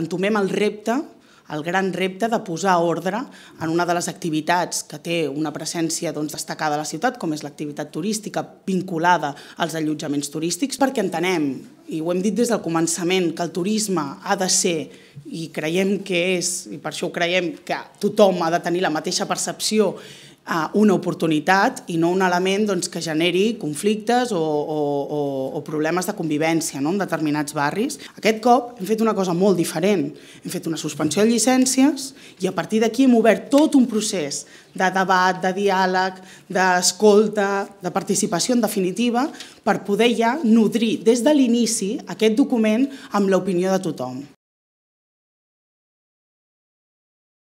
entomem el repte el gran repte de posar ordre en una de les activitats que té una presència doncs, destacada a la ciutat, com és l'activitat turística vinculada als allotjaments turístics, perquè entenem, i ho hem dit des del començament, que el turisme ha de ser, i creiem que és, i per això ho creiem, que tothom ha de tenir la mateixa percepció una oportunitat i no un element doncs, que generi conflictes o, o, o problemes de convivència no? en determinats barris. Aquest cop hem fet una cosa molt diferent. Hem fet una suspensió de llicències i a partir d'aquí hem obert tot un procés de debat, de diàleg, d'escolta, de participació en definitiva, per poder ja nodrir des de l'inici aquest document amb l'opinió de tothom.